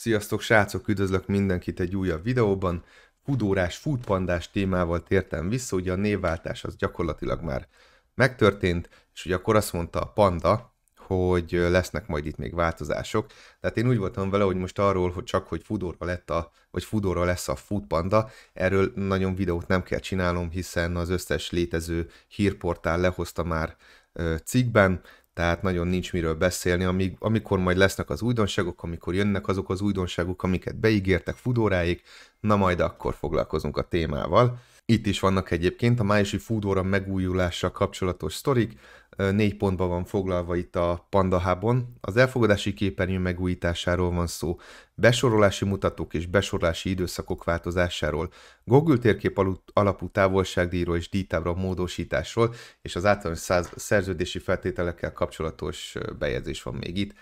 Sziasztok srácok, üdvözlök mindenkit egy újabb videóban. Fudórás, futpandás témával tértem vissza, ugye a névváltás az gyakorlatilag már megtörtént, és ugye akkor azt mondta a panda, hogy lesznek majd itt még változások. Tehát én úgy voltam vele, hogy most arról, hogy csak hogy Fudóra lett a, vagy Fudóra lesz a Foodpanda, erről nagyon videót nem kell csinálnom, hiszen az összes létező hírportál lehozta már cikkben, tehát nagyon nincs miről beszélni, amíg, amikor majd lesznek az újdonságok, amikor jönnek azok az újdonságok, amiket beígértek fudóráig, na majd akkor foglalkozunk a témával. Itt is vannak egyébként a májusi fúdóra megújulással kapcsolatos sztorik, négy pontban van foglalva itt a Panda Hub-on. Az elfogadási képernyő megújításáról van szó, besorolási mutatók és besorolási időszakok változásáról, Google térkép alapú távolságdíjról és díjtávra módosításról, és az általános szerződési feltételekkel kapcsolatos bejegyzés van még itt.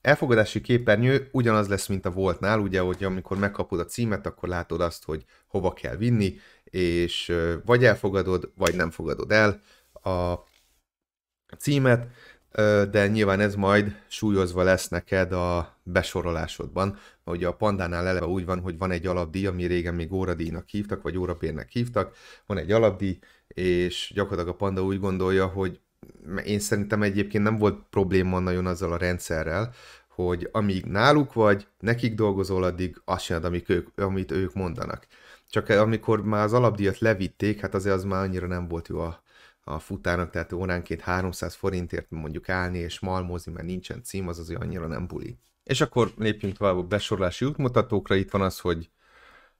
Elfogadási képernyő ugyanaz lesz, mint a voltnál, ugye, hogy amikor megkapod a címet, akkor látod azt, hogy hova kell vinni, és vagy elfogadod, vagy nem fogadod el. A címet, de nyilván ez majd súlyozva lesz neked a besorolásodban. Mert ugye a pandánál eleve úgy van, hogy van egy alapdíj, ami régen még óradíjnak hívtak, vagy órapérnek hívtak, van egy alapdíj, és gyakorlatilag a panda úgy gondolja, hogy én szerintem egyébként nem volt probléma nagyon azzal a rendszerrel, hogy amíg náluk vagy, nekik dolgozol, addig azt csinálod, amik ők, amit ők mondanak. Csak amikor már az alapdíjat levitték, hát azért az már annyira nem volt jó a a futának, tehát óránként 300 forintért mondjuk állni és malmozni, mert nincsen cím, az azért annyira nem buli. És akkor lépjünk tovább a besorolási útmutatókra, itt van az, hogy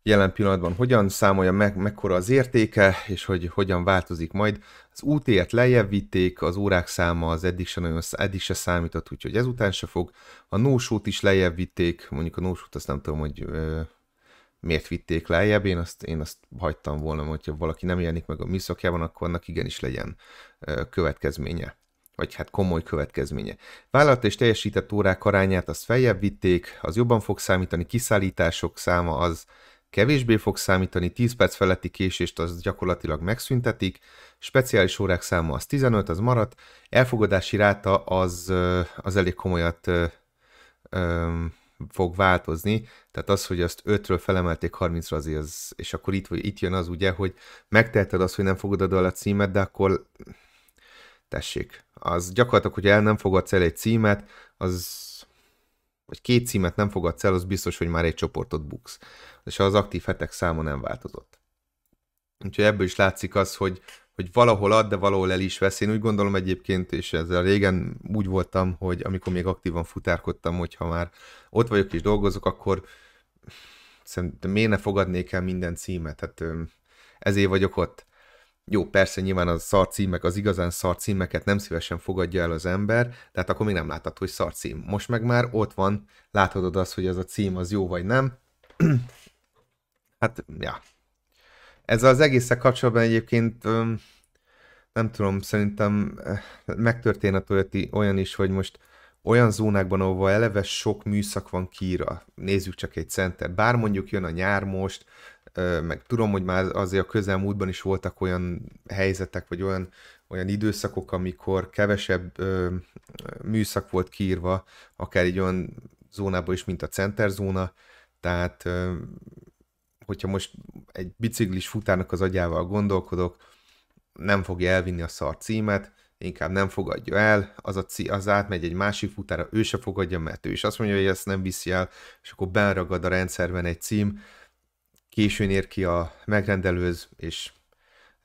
jelen pillanatban hogyan számolja meg, mekkora az értéke, és hogy hogyan változik majd. Az útért lejjebb vitték, az órák száma az eddig se, nagyon, eddig se számított, úgyhogy ezután se fog. A nósót is lejjebb vitték, mondjuk a nósót azt nem tudom, hogy miért vitték lejjebb, én azt, én azt hagytam volna, hogyha valaki nem jelenik meg a műszakjában, akkor annak igenis legyen következménye vagy hát komoly következménye. Vállalat és teljesített órák arányát azt feljebb vitték, az jobban fog számítani, kiszállítások száma az kevésbé fog számítani, 10 perc feletti késést az gyakorlatilag megszüntetik, speciális órák száma az 15, az maradt, elfogadási ráta az, az elég komolyat ö, ö, fog változni, tehát az, hogy azt 5-ről felemelték 30-ra azért, az, és akkor itt, vagy itt jön az ugye, hogy megteheted azt, hogy nem fogod adni a címet, de akkor tessék, az gyakorlatilag, hogy el nem fogadsz el egy címet, az vagy két címet nem fogadsz el, az biztos, hogy már egy csoportot buksz. És az aktív hetek száma nem változott. Úgyhogy ebből is látszik az, hogy hogy valahol ad, de valahol el is vesz. Én úgy gondolom egyébként, és ezzel régen úgy voltam, hogy amikor még aktívan futárkodtam, hogyha már ott vagyok és dolgozok, akkor szerintem miért ne fogadnék el minden címet? Tehát ezért vagyok ott. Jó, persze nyilván a szar címek, az igazán szar címeket nem szívesen fogadja el az ember, tehát akkor még nem láthatod, hogy szar cím. Most meg már ott van, láthatod azt, hogy ez a cím az jó vagy nem. hát, ja, ez az egészre kapcsolatban egyébként nem tudom, szerintem eh, megtörténet olyan is, hogy most olyan zónákban, ahol eleve sok műszak van kíra, nézzük csak egy center, bár mondjuk jön a nyár most, meg tudom, hogy már azért a közelmúltban is voltak olyan helyzetek, vagy olyan, olyan időszakok, amikor kevesebb ö, műszak volt kiírva, akár egy olyan zónában is, mint a center zóna, tehát ö, hogyha most egy biciklis futának az agyával gondolkodok, nem fogja elvinni a szar címet, inkább nem fogadja el, az, a cí, az átmegy egy másik futára, ő se fogadja, mert ő is azt mondja, hogy ezt nem viszi el, és akkor benragad a rendszerben egy cím, későn ér ki a megrendelőz, és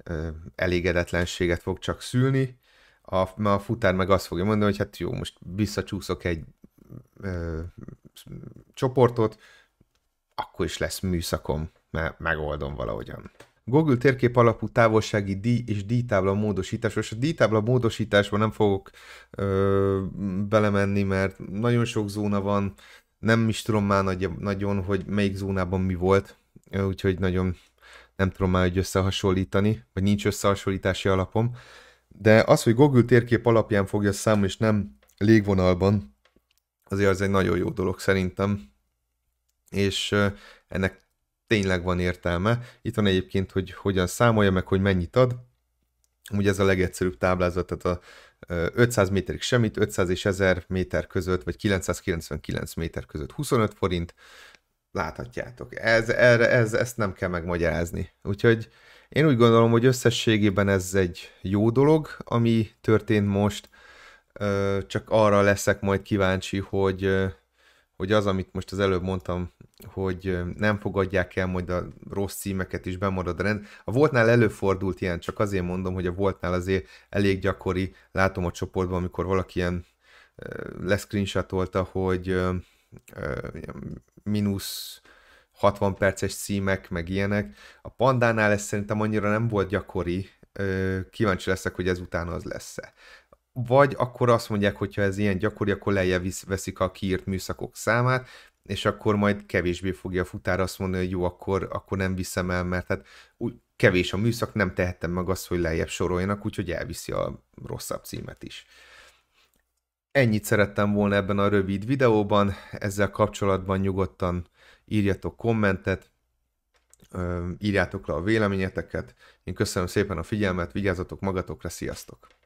ö, elégedetlenséget fog csak szülni, a, a futár meg azt fogja mondani, hogy hát jó, most visszacsúszok egy ö, csoportot, akkor is lesz műszakom, mert megoldom valahogyan. Google térkép alapú távolsági díj és díjtábla módosítás. Most a díjtábla módosításban nem fogok ö, belemenni, mert nagyon sok zóna van, nem is tudom már nagy, nagyon, hogy melyik zónában mi volt, úgyhogy nagyon nem tudom már, hogy összehasonlítani, vagy nincs összehasonlítási alapom. De az, hogy Google térkép alapján fogja számolni, és nem légvonalban, azért az egy nagyon jó dolog szerintem, és ennek tényleg van értelme. Itt van egyébként, hogy hogyan számolja meg, hogy mennyit ad. Ugye ez a legegyszerűbb táblázat, tehát a 500 méterig semmit, 500 és 1000 méter között, vagy 999 méter között 25 forint, láthatjátok. Ez, erre, ez, ezt nem kell megmagyarázni. Úgyhogy én úgy gondolom, hogy összességében ez egy jó dolog, ami történt most, csak arra leszek majd kíváncsi, hogy, hogy az, amit most az előbb mondtam hogy nem fogadják el majd a rossz címeket is bemarad a rend. A voltnál előfordult ilyen, csak azért mondom, hogy a voltnál azért elég gyakori, látom a csoportban, amikor valaki ilyen leszcreenshotolta, hogy mínusz 60 perces címek, meg ilyenek. A pandánál ez szerintem annyira nem volt gyakori, kíváncsi leszek, hogy ezután az lesz-e vagy akkor azt mondják, hogy ez ilyen gyakori, akkor lejjebb veszik a kiírt műszakok számát, és akkor majd kevésbé fogja a futár azt mondani, hogy jó, akkor, akkor nem viszem el, mert hát úgy, kevés a műszak, nem tehettem meg azt, hogy lejjebb soroljanak, úgyhogy elviszi a rosszabb címet is. Ennyit szerettem volna ebben a rövid videóban, ezzel kapcsolatban nyugodtan írjatok kommentet, írjátok le a véleményeteket. Én köszönöm szépen a figyelmet, vigyázzatok magatokra, sziasztok!